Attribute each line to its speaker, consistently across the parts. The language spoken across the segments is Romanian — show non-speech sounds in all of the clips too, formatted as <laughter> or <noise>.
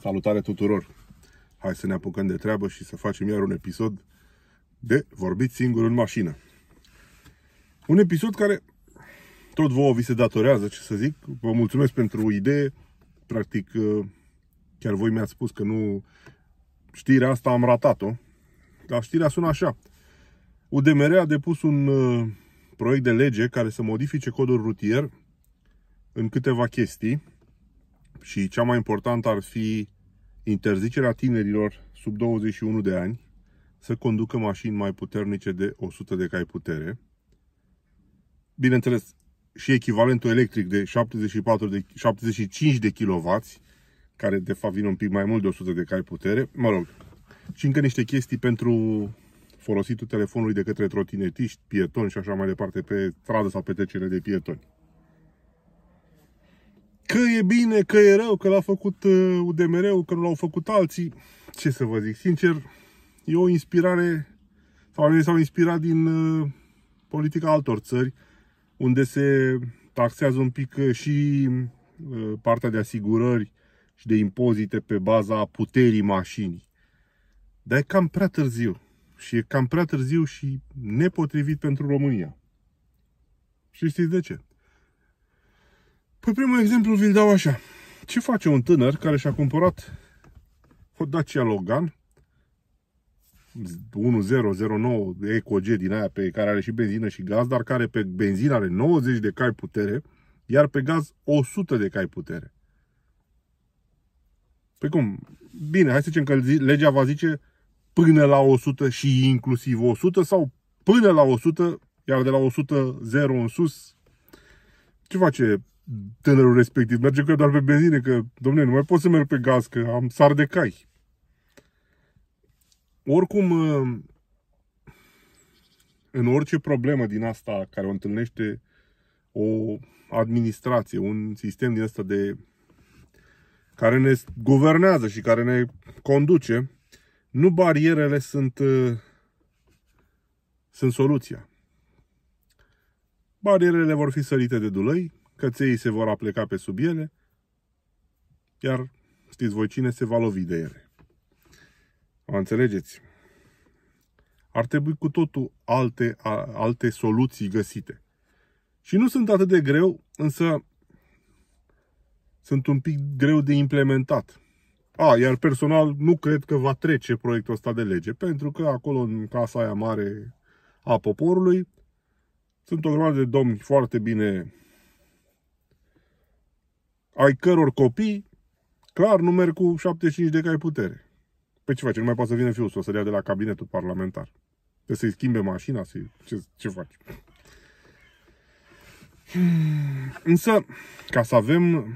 Speaker 1: Salutare tuturor! Hai să ne apucăm de treabă și să facem iar un episod de vorbit singur în mașină. Un episod care tot vouă vi se datorează, ce să zic. Vă mulțumesc pentru idee. Practic, ă, chiar voi mi-ați spus că nu... Știrea asta am ratat-o. Dar știrea sună așa. UDMR a depus un ă, proiect de lege care să modifice codul rutier în câteva chestii și cea mai importantă ar fi interzicerea tinerilor sub 21 de ani să conducă mașini mai puternice de 100 de cai putere. Bineînțeles, și echivalentul electric de 74 de 75 de kW, care de fapt vine un pic mai mult de 100 de cai putere, mă rog. Și încă niște chestii pentru folositul telefonului de către trotinetiști, pietoni și așa mai departe pe stradă sau pe trecere de pietoni. Că e bine, că e rău, că l-a făcut UDMR-ul, uh, că nu l-au făcut alții. Ce să vă zic, sincer, e o inspirare, sau oamenii s-au inspirat din uh, politica altor țări, unde se taxează un pic uh, și partea de asigurări și de impozite pe baza puterii mașinii. Dar e cam prea târziu. Și e cam prea târziu și nepotrivit pentru România. Și știți de ce? Pe primul exemplu vi-l dau așa. Ce face un tânăr care și-a cumpărat o Dacia Logan 1009 EcoG din aia pe care are și benzină și gaz, dar care pe benzină are 90 de cai putere, iar pe gaz 100 de cai putere. Pe păi cum? Bine, hai să zicem că legea va zice până la 100 și inclusiv 100 sau până la 100, iar de la 100, 0 în sus. Ce face tânărul respectiv. Merge că doar pe benzine, că, domnule, nu mai pot să merg pe gaz, că am sar de cai. Oricum, uh, în orice problemă din asta care o întâlnește o administrație, un sistem din asta de care ne guvernează și care ne conduce, nu barierele sunt, uh, sunt soluția. Barierele vor fi sărite de dulăi, căței se vor apleca pe sub ele, iar știți voi cine se va lovi de ele. O înțelegeți? Ar trebui cu totul alte, alte soluții găsite. Și nu sunt atât de greu, însă sunt un pic greu de implementat. A, iar personal nu cred că va trece proiectul ăsta de lege, pentru că acolo în casa aia mare a poporului sunt o grămadă de domni foarte bine ai căror copii, clar, nu merg cu 75 de cai putere. Păi ce face? Nu mai poate să vină fiul sau să dea de la cabinetul parlamentar. Trebuie să-i schimbe mașina, să ce, ce faci? Însă, ca să avem,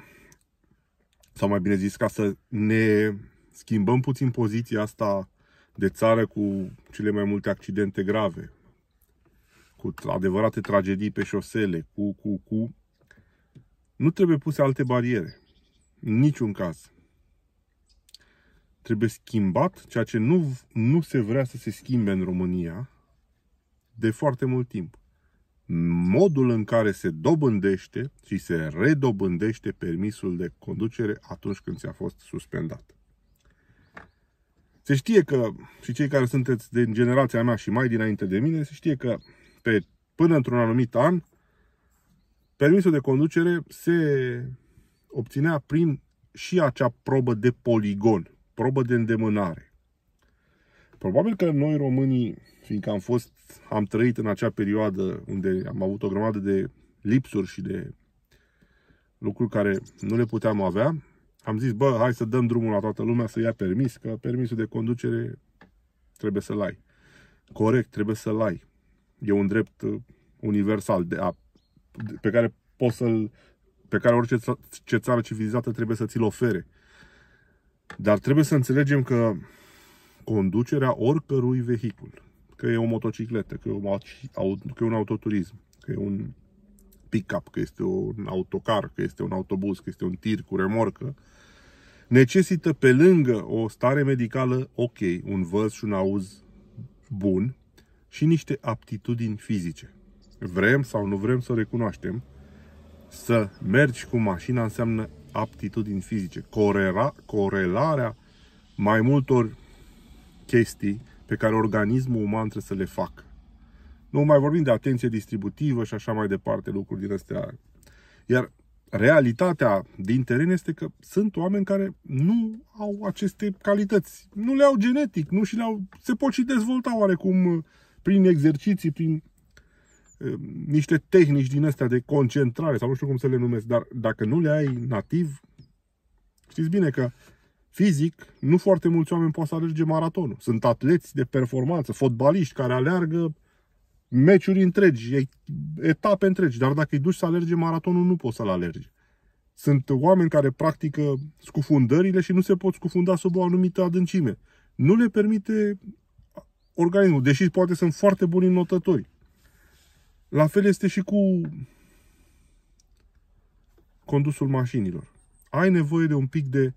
Speaker 1: sau mai bine zis, ca să ne schimbăm puțin poziția asta de țară cu cele mai multe accidente grave, cu adevărate tragedii pe șosele, cu, cu, cu, nu trebuie puse alte bariere. În niciun caz. Trebuie schimbat ceea ce nu, nu se vrea să se schimbe în România de foarte mult timp. Modul în care se dobândește și se redobândește permisul de conducere atunci când ți-a fost suspendat. Se știe că, și cei care sunteți din generația mea și mai dinainte de mine, se știe că pe, până într-un anumit an, Permisul de conducere se obținea prin și acea probă de poligon, probă de îndemânare. Probabil că noi românii, fiindcă am fost, am trăit în acea perioadă unde am avut o grămadă de lipsuri și de lucruri care nu le puteam avea, am zis, bă, hai să dăm drumul la toată lumea să ia permis, că permisul de conducere trebuie să-l ai. Corect, trebuie să-l ai. E un drept uh, universal de a pe care poți să-l pe care orice ce țară civilizată trebuie să ți-l ofere. Dar trebuie să înțelegem că conducerea oricărui vehicul, că e o motocicletă, că e, o, că e un autoturism, că e un pick-up, că este un autocar, că este un autobuz, că este un tir cu remorcă, necesită pe lângă o stare medicală ok, un văz și un auz bun și niște aptitudini fizice vrem sau nu vrem să o recunoaștem, să mergi cu mașina înseamnă aptitudini fizice, corela, corelarea mai multor chestii pe care organismul uman trebuie să le facă. Nu mai vorbim de atenție distributivă și așa mai departe, lucruri din astea. Iar realitatea din teren este că sunt oameni care nu au aceste calități. Nu le au genetic, nu și le-au... Se pot și dezvolta oarecum prin exerciții, prin Ehm, niște tehnici din astea de concentrare sau nu știu cum să le numesc, dar dacă nu le ai nativ, știți bine că fizic nu foarte mulți oameni pot să alerge maratonul. Sunt atleți de performanță, fotbaliști care aleargă meciuri întregi, etape întregi, dar dacă îi duci să alerge maratonul, nu poți să-l alergi. Sunt oameni care practică scufundările și nu se pot scufunda sub o anumită adâncime. Nu le permite organismul, deși poate sunt foarte buni notători. La fel este și cu condusul mașinilor. Ai nevoie de un pic de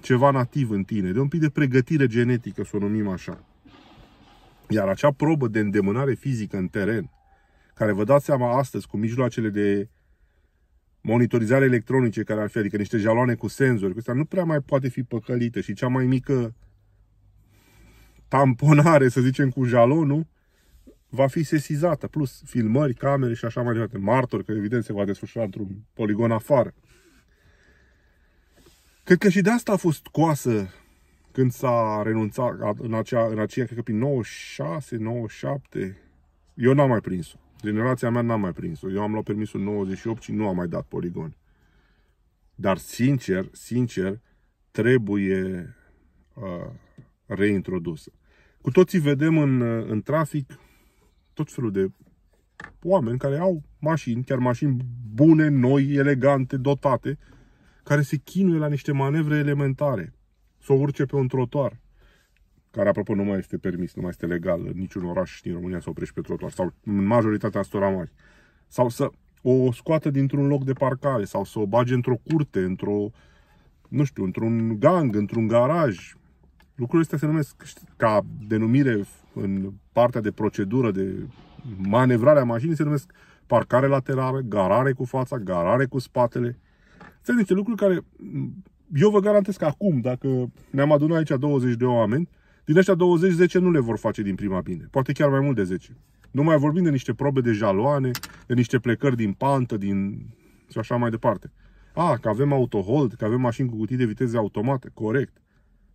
Speaker 1: ceva nativ în tine, de un pic de pregătire genetică, să o numim așa. Iar acea probă de îndemânare fizică în teren, care vă dați seama astăzi cu mijloacele de monitorizare electronice care ar fi, adică niște jaloane cu senzori, cu nu prea mai poate fi păcălită și cea mai mică tamponare, să zicem, cu jalonul, va fi sesizată, plus filmări, camere și așa mai departe, martori, că evident se va desfășura într-un poligon afară. Cred că și de asta a fost coasă când s-a renunțat în aceea, în aceea, cred că prin 96, 97, eu n-am mai prins-o. Generația mea n-am mai prins-o. Eu am luat permisul 98 și nu am mai dat poligon. Dar sincer, sincer, trebuie uh, reintrodusă. Cu toții vedem în, uh, în trafic tot felul de oameni care au mașini, chiar mașini bune, noi, elegante, dotate, care se chinuie la niște manevre elementare. Să urce pe un trotuar, care, apropo, nu mai este permis, nu mai este legal în niciun oraș din România să oprești pe trotuar, sau în majoritatea astora mari. Sau să o scoată dintr-un loc de parcare, sau să o bage într-o curte, într-o, nu știu, într-un gang, într-un garaj. Lucrurile astea se numesc, ca denumire în partea de procedură, de manevrare a mașinii, se numesc parcare laterală, garare cu fața, garare cu spatele. Sunt niște lucruri care mm, eu vă garantez că acum, dacă ne-am adunat aici 20 de oameni, din ăștia 20, 10 nu le vor face din prima bine. Poate chiar mai mult de 10. Nu mai vorbim de niște probe de jaloane, de niște plecări din pantă, din... și așa mai departe. A, că avem autohold, că avem mașini cu cutii de viteze automate, corect.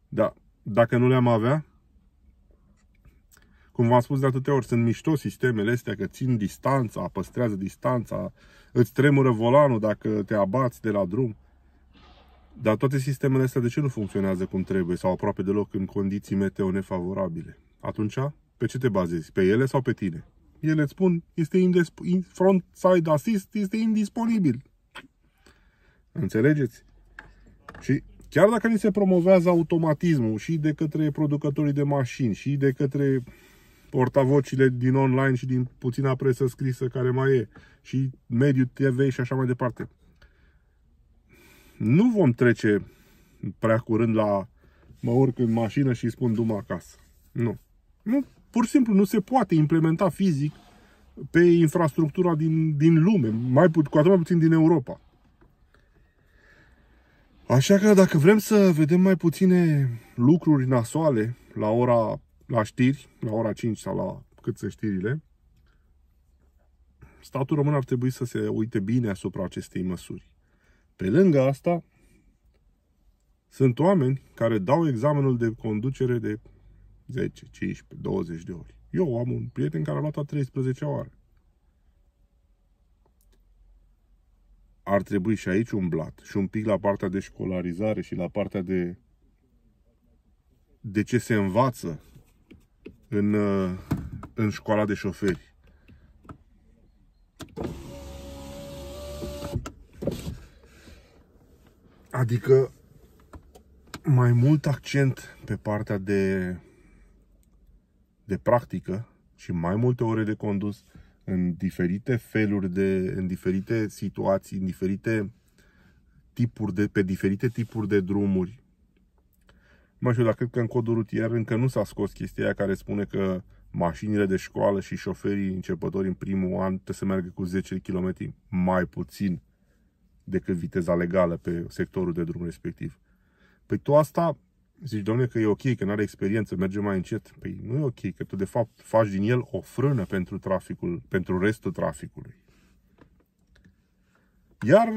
Speaker 1: Dar dacă nu le-am avea, cum v-am spus de atâtea ori, sunt mișto sistemele astea că țin distanța, păstrează distanța, îți tremură volanul dacă te abați de la drum. Dar toate sistemele astea de ce nu funcționează cum trebuie sau aproape deloc în condiții meteo nefavorabile? Atunci, pe ce te bazezi? Pe ele sau pe tine? Ele îți spun, este indisp- front side assist, este indisponibil. Înțelegeți? Și chiar dacă ni se promovează automatismul și de către producătorii de mașini și de către portavocile din online și din puțina presă scrisă care mai e și mediul TV și așa mai departe. Nu vom trece prea curând la mă urc în mașină și spun dumă acasă. Nu. nu. Pur și simplu nu se poate implementa fizic pe infrastructura din, din lume, mai put, cu atât mai puțin din Europa. Așa că dacă vrem să vedem mai puține lucruri nasoale la ora la știri, la ora 5 sau la cât se știrile, statul român ar trebui să se uite bine asupra acestei măsuri. Pe lângă asta, sunt oameni care dau examenul de conducere de 10, 15, 20 de ori. Eu am un prieten care a luat a 13 ore. Ar trebui și aici un blat și un pic la partea de școlarizare și la partea de de ce se învață în, uh, în școala de șoferi. Adică mai mult accent pe partea de, de practică și mai multe ore de condus în diferite feluri de, în diferite situații, în diferite tipuri de, pe diferite tipuri de drumuri, Mă știu, dar cred că în codul rutier încă nu s-a scos chestia aia care spune că mașinile de școală și șoferii începători în primul an trebuie să meargă cu 10 km mai puțin decât viteza legală pe sectorul de drum respectiv. Păi tu asta zici, domne, că e ok, că nu are experiență, merge mai încet. Păi nu e ok, că tu de fapt faci din el o frână pentru traficul, pentru restul traficului. Iar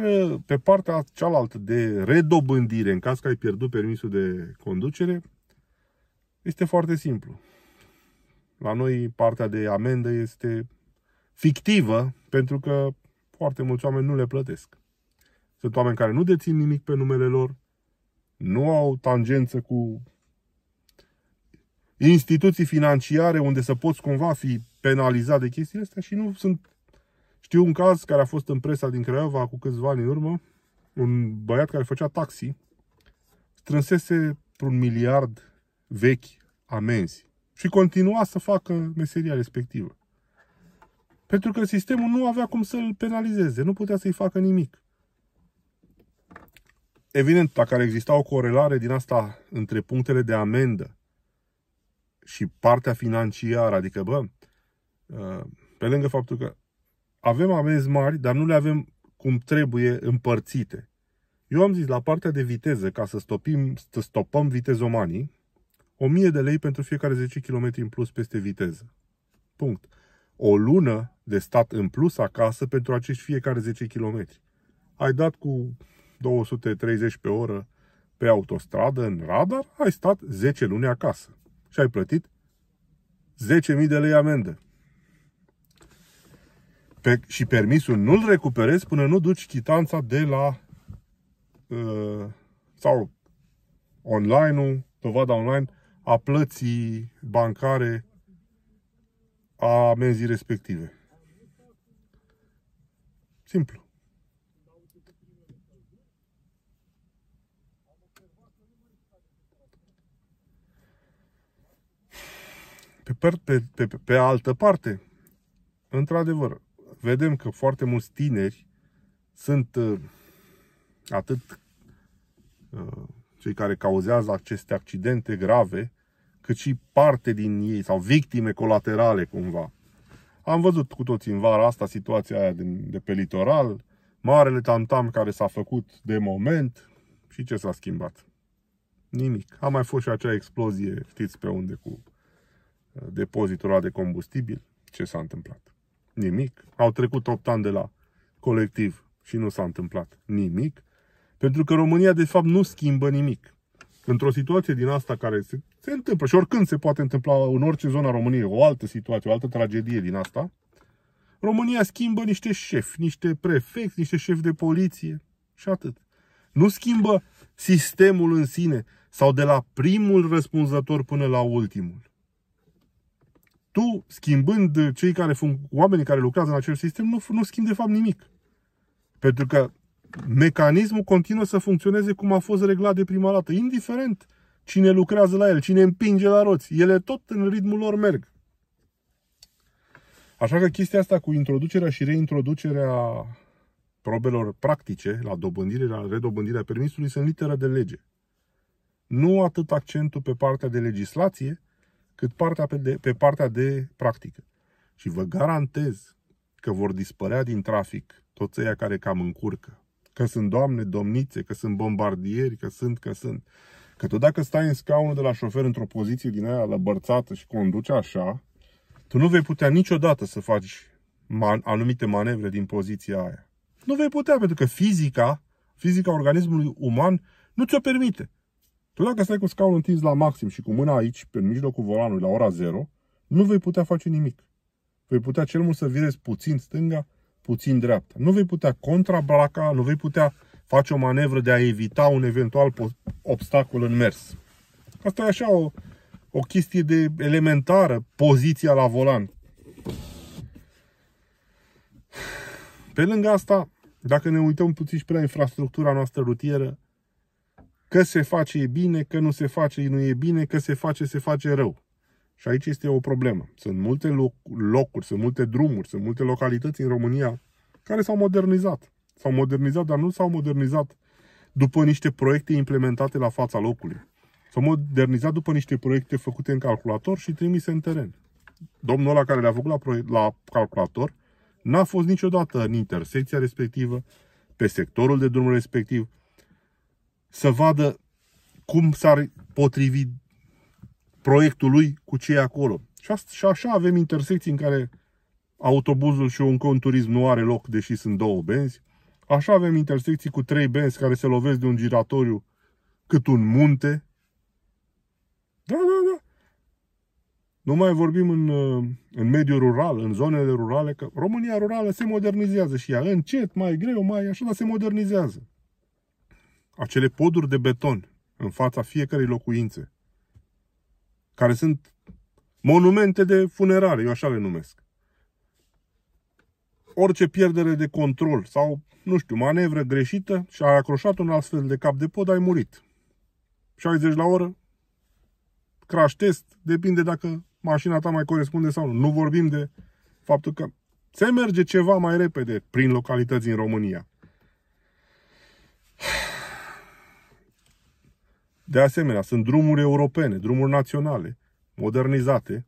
Speaker 1: pe partea cealaltă de redobândire, în caz că ai pierdut permisul de conducere, este foarte simplu. La noi partea de amendă este fictivă, pentru că foarte mulți oameni nu le plătesc. Sunt oameni care nu dețin nimic pe numele lor, nu au tangență cu instituții financiare unde să poți cumva fi penalizat de chestiile astea și nu sunt știu un caz care a fost în presa din Craiova cu câțiva ani în urmă, un băiat care făcea taxi, strânsese un miliard vechi amenzi și continua să facă meseria respectivă. Pentru că sistemul nu avea cum să-l penalizeze, nu putea să-i facă nimic. Evident, dacă ar exista o corelare din asta între punctele de amendă și partea financiară, adică, bă, pe lângă faptul că avem amenzi mari, dar nu le avem cum trebuie împărțite. Eu am zis, la partea de viteză, ca să, stopim, să stopăm vitezomanii, 1000 de lei pentru fiecare 10 km în plus peste viteză. Punct. O lună de stat în plus acasă pentru acești fiecare 10 km. Ai dat cu 230 pe oră pe autostradă, în radar, ai stat 10 luni acasă și ai plătit 10.000 de lei amendă pe, și permisul nu-l recuperezi până nu duci chitanța de la uh, sau online-ul, dovada online a plății bancare a amenzii respective. Simplu. Pe, pe, pe, pe altă parte, într-adevăr, vedem că foarte mulți tineri sunt uh, atât uh, cei care cauzează aceste accidente grave, cât și parte din ei sau victime colaterale cumva. Am văzut cu toți în vara asta situația aia de, de pe litoral, marele tamtam care s-a făcut de moment și ce s-a schimbat? Nimic. A mai fost și acea explozie, știți pe unde, cu uh, depozitul de combustibil. Ce s-a întâmplat? Nimic. Au trecut 8 ani de la colectiv și nu s-a întâmplat nimic. Pentru că România, de fapt, nu schimbă nimic. Într-o situație din asta care se, se întâmplă și oricând se poate întâmpla în orice zonă României, o altă situație, o altă tragedie din asta, România schimbă niște șefi, niște prefecți, niște șefi de poliție și atât. Nu schimbă sistemul în sine sau de la primul răspunzător până la ultimul tu, schimbând eh, cei care func- oamenii care lucrează în acel sistem, nu, nu schimbi de fapt nimic. Pentru că mecanismul continuă să funcționeze cum a fost reglat de prima dată, indiferent cine lucrează la el, cine împinge la roți. Ele tot în ritmul lor merg. Așa că chestia asta cu introducerea și reintroducerea probelor practice la dobândire, la redobândirea permisului, sunt literă de lege. Nu atât accentul pe partea de legislație, cât partea pe, de, pe partea de practică. Și vă garantez că vor dispărea din trafic toți ăia care cam încurcă. Că sunt doamne, domnițe, că sunt bombardieri, că sunt, că sunt. Că tot dacă stai în scaunul de la șofer într-o poziție din aia lăbărțată și conduci așa, tu nu vei putea niciodată să faci man- anumite manevre din poziția aia. Nu vei putea, pentru că fizica, fizica organismului uman nu ți-o permite. Tu dacă stai cu scaunul întins la maxim și cu mâna aici, pe mijlocul volanului, la ora 0, nu vei putea face nimic. Vei putea cel mult să virezi puțin stânga, puțin dreapta. Nu vei putea contrabraca, nu vei putea face o manevră de a evita un eventual obstacol în mers. Asta e așa o, o chestie de elementară, poziția la volan. Pe lângă asta, dacă ne uităm puțin și pe la infrastructura noastră rutieră, Că se face e bine, că nu se face nu e bine, că se face se face rău. Și aici este o problemă. Sunt multe locuri, sunt multe drumuri, sunt multe localități în România care s-au modernizat. S-au modernizat, dar nu s-au modernizat după niște proiecte implementate la fața locului. S-au modernizat după niște proiecte făcute în calculator și trimise în teren. Domnul ăla care le-a făcut la, proiect, la calculator n-a fost niciodată în intersecția respectivă, pe sectorul de drum respectiv, să vadă cum s-ar potrivi proiectul lui cu ce acolo. Și așa avem intersecții în care autobuzul și un conturism nu are loc, deși sunt două benzi. Așa avem intersecții cu trei benzi care se lovesc de un giratoriu cât un munte. Da, da, da. Nu mai vorbim în, uh, în mediul rural, în zonele rurale, că România rurală se modernizează și ea încet, mai greu, mai așa, dar se modernizează acele poduri de beton în fața fiecărei locuințe, care sunt monumente de funerare, eu așa le numesc. Orice pierdere de control sau, nu știu, manevră greșită și ai acroșat un astfel de cap de pod, ai murit. 60 la oră, crash test, depinde dacă mașina ta mai corespunde sau nu. Nu vorbim de faptul că se merge ceva mai repede prin localități în România. De asemenea, sunt drumuri europene, drumuri naționale, modernizate,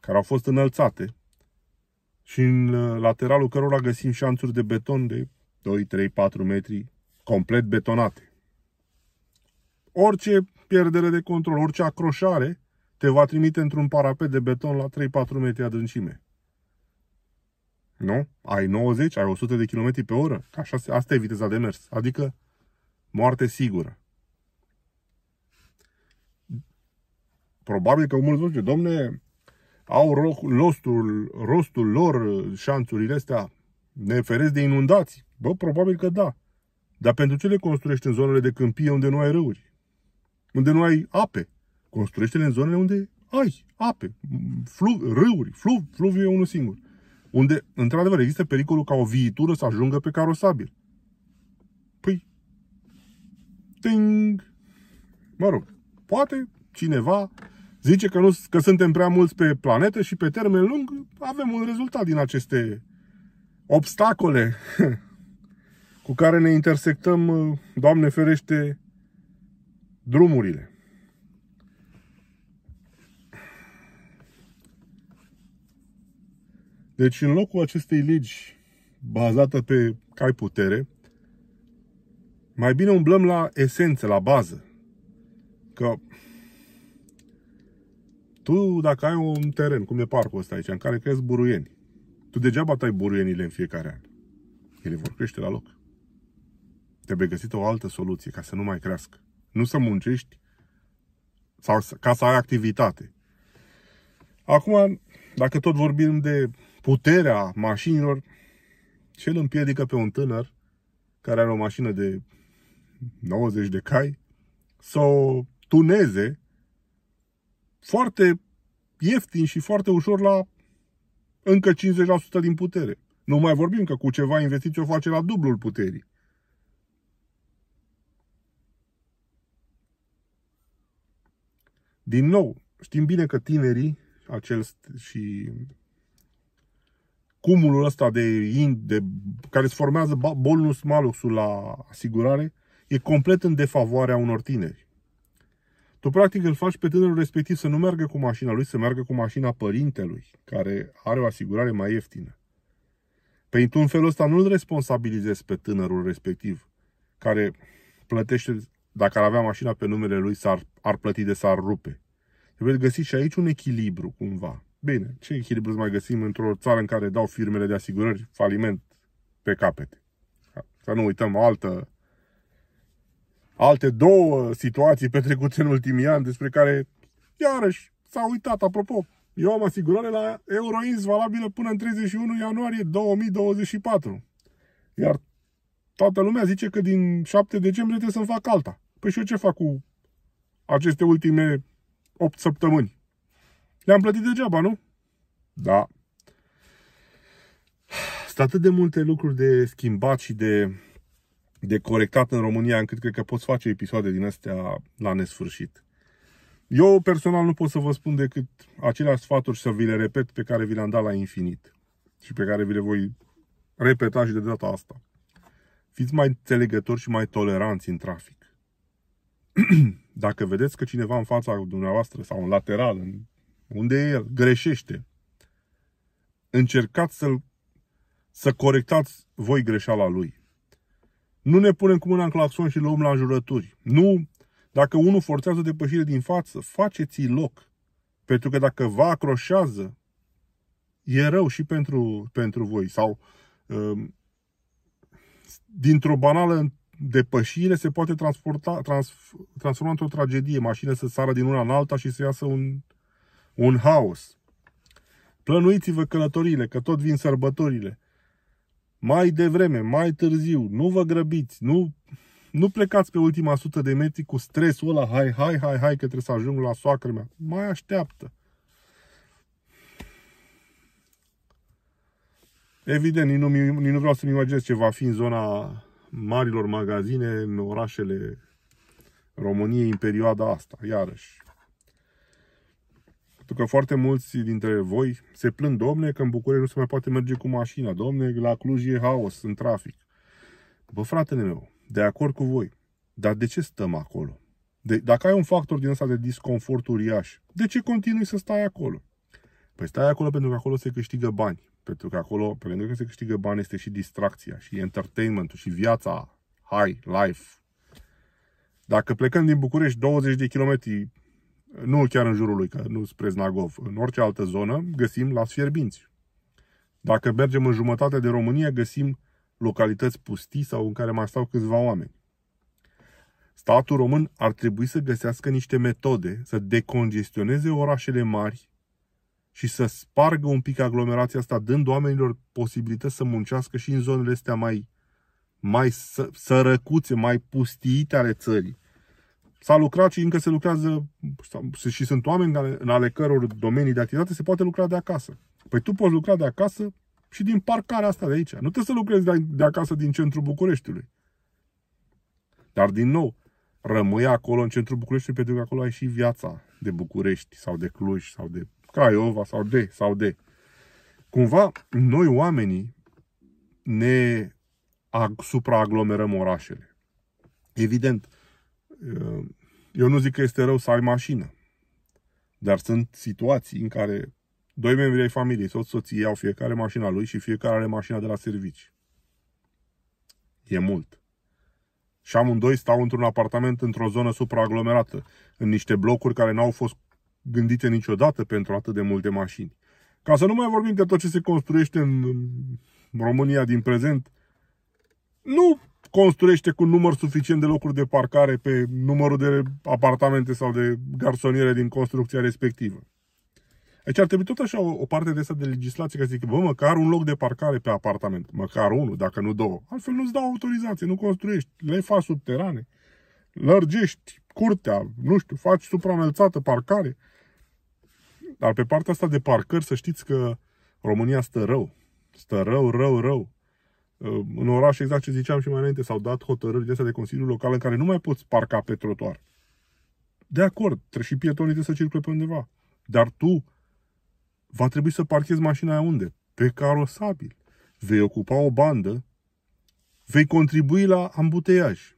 Speaker 1: care au fost înălțate și în uh, lateralul cărora găsim șanțuri de beton de 2, 3, 4 metri, complet betonate. Orice pierdere de control, orice acroșare te va trimite într-un parapet de beton la 3-4 metri adâncime. Nu? Ai 90, ai 100 de km pe oră? Așa, asta e viteza de mers. Adică moarte sigură. probabil că mulți zice, domne, au rostul, rostul lor șanțurile astea, ne feresc de inundații. Bă, probabil că da. Dar pentru ce le construiești în zonele de câmpie unde nu ai râuri? Unde nu ai ape? Construiește-le în zonele unde ai ape, flu, râuri, flu, fluviu e unul singur. Unde, într-adevăr, există pericolul ca o viitură să ajungă pe carosabil. Păi, ting! Mă rog, poate cineva zice că, nu, că suntem prea mulți pe planetă și pe termen lung avem un rezultat din aceste obstacole <laughs> cu care ne intersectăm, Doamne ferește, drumurile. Deci, în locul acestei legi bazată pe cai putere, mai bine umblăm la esență, la bază. Că tu, dacă ai un teren, cum e parcul ăsta aici, în care crezi buruieni, tu degeaba tai buruienile în fiecare an. Ele vor crește la loc. Trebuie găsit o altă soluție ca să nu mai crească. Nu să muncești sau ca să ai activitate. Acum, dacă tot vorbim de puterea mașinilor, ce îl împiedică pe un tânăr care are o mașină de 90 de cai să o tuneze foarte ieftin și foarte ușor la încă 50% din putere. Nu mai vorbim că cu ceva investiții o face la dublul puterii. Din nou, știm bine că tinerii, acel și cumulul ăsta de, de care se formează bonus malusul la asigurare, e complet în defavoarea unor tineri. Tu practic îl faci pe tânărul respectiv să nu meargă cu mașina lui, să meargă cu mașina părintelui, care are o asigurare mai ieftină. Pentru păi, un felul ăsta nu îl responsabilizezi pe tânărul respectiv, care plătește, dacă ar avea mașina pe numele lui, s-ar, ar plăti de s-ar rupe. Trebuie găsit și aici un echilibru, cumva. Bine, ce echilibru mai găsim într-o țară în care dau firmele de asigurări faliment pe capete? Să nu uităm o altă alte două situații petrecute în ultimii ani despre care iarăși s-a uitat. Apropo, eu am asigurare la Euroins valabilă până în 31 ianuarie 2024. Iar toată lumea zice că din 7 decembrie trebuie să-mi fac alta. Păi și eu ce fac cu aceste ultime 8 săptămâni? Le-am plătit degeaba, nu? Da. Sunt atât de multe lucruri de schimbat și de de corectat în România, încât cred că poți face episoade din astea la nesfârșit. Eu personal nu pot să vă spun decât aceleași sfaturi și să vi le repet pe care vi le-am dat la infinit și pe care vi le voi repeta și de data asta. Fiți mai înțelegători și mai toleranți în trafic. <clears throat> Dacă vedeți că cineva în fața dumneavoastră sau în lateral, unde e el, greșește, încercați să-l, să corectați voi greșeala lui. Nu ne punem cu mâna în claxon și luăm la jurături. Nu, dacă unul forțează depășire din față, faceți-i loc. Pentru că dacă vă acroșează, e rău și pentru, pentru voi. Sau um, dintr-o banală depășire se poate transporta, trans, transforma într-o tragedie. Mașina să sară din una în alta și să iasă un, un haos. Plănuiți-vă călătorile, că tot vin sărbătorile mai devreme, mai târziu, nu vă grăbiți, nu, nu plecați pe ultima sută de metri cu stresul ăla, hai, hai, hai, hai, că trebuie să ajung la soacră mea. Mai așteaptă. Evident, nici nu, nici nu vreau să-mi imaginez ce va fi în zona marilor magazine, în orașele României în perioada asta, iarăși. Pentru că foarte mulți dintre voi se plâng, domne, că în București nu se mai poate merge cu mașina, domne, la Cluj e haos, în trafic. Bă, fratele meu, de acord cu voi, dar de ce stăm acolo? De, dacă ai un factor din ăsta de disconfort uriaș, de ce continui să stai acolo? Păi stai acolo pentru că acolo se câștigă bani. Pentru că acolo, pentru că se câștigă bani, este și distracția, și entertainmentul, și viața high life. Dacă plecăm din București 20 de kilometri nu chiar în jurul lui, că nu spre Znagov, în orice altă zonă, găsim las fierbinți. Dacă mergem în jumătate de România, găsim localități pustii sau în care mai stau câțiva oameni. Statul român ar trebui să găsească niște metode să decongestioneze orașele mari și să spargă un pic aglomerația asta, dând oamenilor posibilități să muncească și în zonele astea mai, mai sărăcuțe, mai pustiite ale țării. S-a lucrat și încă se lucrează și sunt oameni în ale, în ale căror domenii de activitate se poate lucra de acasă. Păi tu poți lucra de acasă și din parcarea asta de aici. Nu trebuie să lucrezi de, de acasă din centrul Bucureștiului. Dar din nou, rămâi acolo în centrul Bucureștiului pentru că acolo ai și viața de București sau de Cluj sau de Craiova sau de, sau de. Cumva, noi oamenii ne supraaglomerăm orașele. Evident, eu nu zic că este rău să ai mașină, dar sunt situații în care doi membri ai familiei, soț, soție, au fiecare mașina lui și fiecare are mașina de la servici. E mult. Și amândoi stau într-un apartament într-o zonă supraaglomerată, în niște blocuri care n-au fost gândite niciodată pentru atât de multe mașini. Ca să nu mai vorbim că tot ce se construiește în România din prezent nu construiește cu număr suficient de locuri de parcare pe numărul de apartamente sau de garsoniere din construcția respectivă. Aici ar trebui tot așa o, o parte de asta de legislație ca să zic, bă, măcar un loc de parcare pe apartament, măcar unul, dacă nu două. Altfel nu-ți dau autorizație, nu construiești, le faci subterane, lărgești curtea, nu știu, faci supraînălțată parcare. Dar pe partea asta de parcări să știți că România stă rău. Stă rău, rău, rău în oraș, exact ce ziceam și mai înainte, s-au dat hotărâri de astea de Consiliul Local în care nu mai poți parca pe trotuar. De acord, trebuie și pietonii să circule pe undeva. Dar tu va trebui să parchezi mașina aia unde? Pe carosabil. Vei ocupa o bandă, vei contribui la ambuteiaj.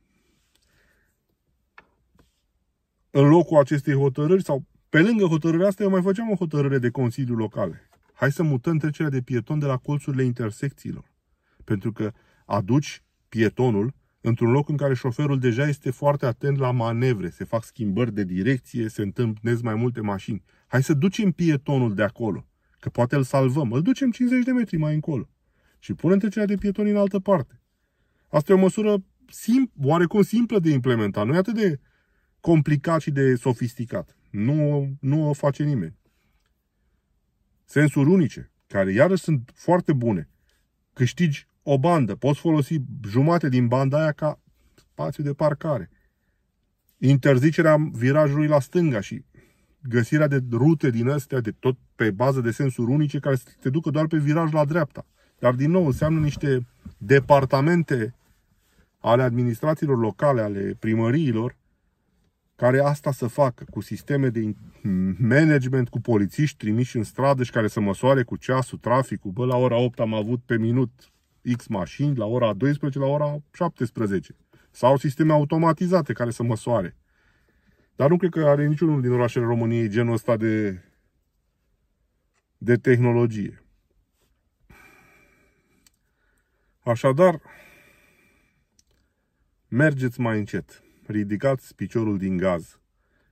Speaker 1: În locul acestei hotărâri sau pe lângă hotărârea asta, eu mai făceam o hotărâre de Consiliu local. Hai să mutăm trecerea de pieton de la colțurile intersecțiilor pentru că aduci pietonul într-un loc în care șoferul deja este foarte atent la manevre, se fac schimbări de direcție, se întâmplesc mai multe mașini. Hai să ducem pietonul de acolo, că poate îl salvăm, îl ducem 50 de metri mai încolo și punem trecerea de pietoni în altă parte. Asta e o măsură sim- oarecum simplă de implementat, nu e atât de complicat și de sofisticat. Nu, nu o face nimeni. Sensuri unice, care iarăși sunt foarte bune. Câștigi o bandă. Poți folosi jumate din banda aia ca spațiu de parcare. Interzicerea virajului la stânga și găsirea de rute din astea, de tot pe bază de sensuri unice, care te ducă doar pe viraj la dreapta. Dar, din nou, înseamnă niște departamente ale administrațiilor locale, ale primăriilor, care asta să facă, cu sisteme de management, cu polițiști trimiși în stradă și care să măsoare cu ceasul, traficul. Bă, la ora 8 am avut pe minut X mașini la ora 12, la ora 17. Sau sisteme automatizate care să măsoare. Dar nu cred că are niciunul din orașele României genul ăsta de, de tehnologie. Așadar, mergeți mai încet. Ridicați piciorul din gaz.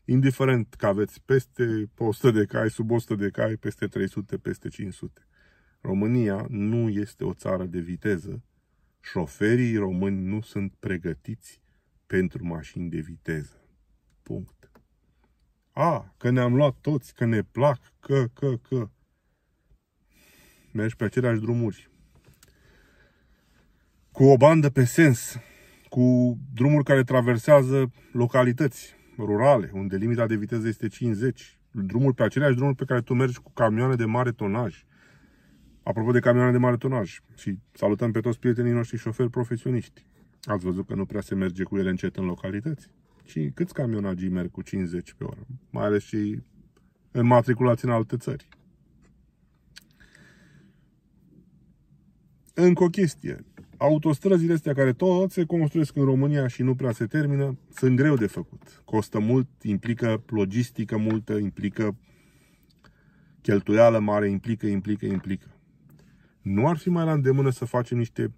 Speaker 1: Indiferent că aveți peste 100 de cai, sub 100 de cai, peste 300, peste 500. România nu este o țară de viteză. Șoferii români nu sunt pregătiți pentru mașini de viteză. Punct. A, că ne-am luat toți, că ne plac, că, că, că. Mergi pe aceleași drumuri. Cu o bandă pe sens, cu drumuri care traversează localități rurale, unde limita de viteză este 50, drumuri pe aceleași drumuri pe care tu mergi cu camioane de mare tonaj, Apropo de camioane de mare tonaj, și salutăm pe toți prietenii noștri șoferi profesioniști. Ați văzut că nu prea se merge cu ele încet în localități? Și câți camionagii merg cu 50 pe oră? Mai ales și înmatriculați în alte țări. Încă o chestie. Autostrăzile astea care tot se construiesc în România și nu prea se termină, sunt greu de făcut. Costă mult, implică logistică multă, implică cheltuială mare, implică, implică, implică nu ar fi mai la îndemână să facem niște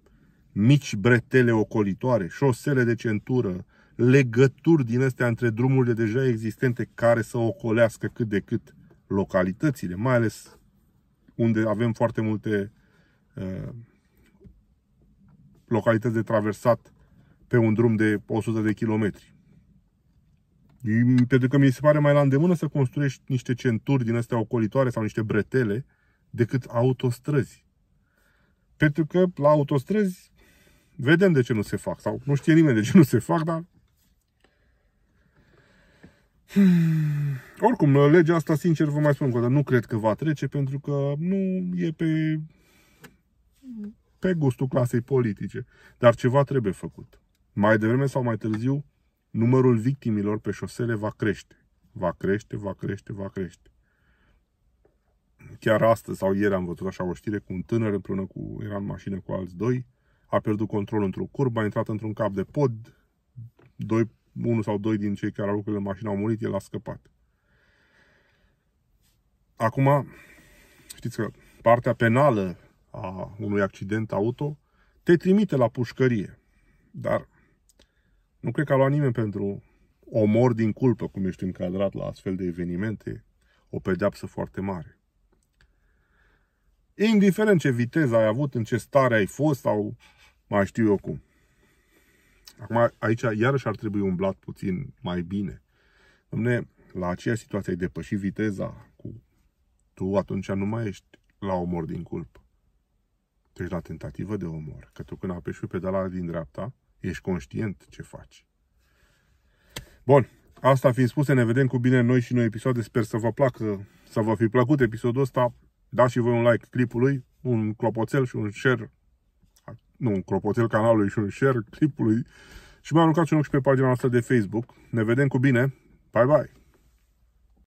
Speaker 1: mici bretele ocolitoare, șosele de centură, legături din astea între drumurile deja existente care să ocolească cât de cât localitățile, mai ales unde avem foarte multe uh, localități de traversat pe un drum de 100 de kilometri. Pentru că mi se pare mai la îndemână să construiești niște centuri din astea ocolitoare sau niște bretele decât autostrăzi. Pentru că la autostrăzi vedem de ce nu se fac. Sau nu știe nimeni de ce nu se fac, dar... Hmm. Oricum, legea asta, sincer, vă mai spun că nu cred că va trece, pentru că nu e pe, pe gustul clasei politice. Dar ceva trebuie făcut. Mai devreme sau mai târziu, numărul victimilor pe șosele va crește. Va crește, va crește, va crește. Chiar astăzi sau ieri am văzut așa o știre cu un tânăr împreună cu, era în mașină cu alți doi, a pierdut controlul într-o curbă, a intrat într-un cap de pod, doi, unul sau doi din cei care au lucrurile în mașină au murit, el a scăpat. Acum, știți că partea penală a unui accident auto te trimite la pușcărie, dar nu cred că a luat nimeni pentru omor din culpă, cum ești încadrat la astfel de evenimente, o pedeapsă foarte mare. Indiferent ce viteză ai avut, în ce stare ai fost sau mai știu eu cum. Acum, aici iarăși ar trebui umblat puțin mai bine. Domne, la aceeași situație ai depășit viteza cu tu, atunci nu mai ești la omor din culp. Tu ești la tentativă de omor. Că tu când apeși pe pedala din dreapta, ești conștient ce faci. Bun, asta fiind spuse, ne vedem cu bine noi și noi episoade. Sper să vă placă, să vă fi plăcut episodul ăsta. Dați și voi un like clipului, un clopoțel și un share, nu, un clopoțel canalului și un share clipului. Și mai aruncați un ochi pe pagina noastră de Facebook. Ne vedem cu bine. Bye, bye!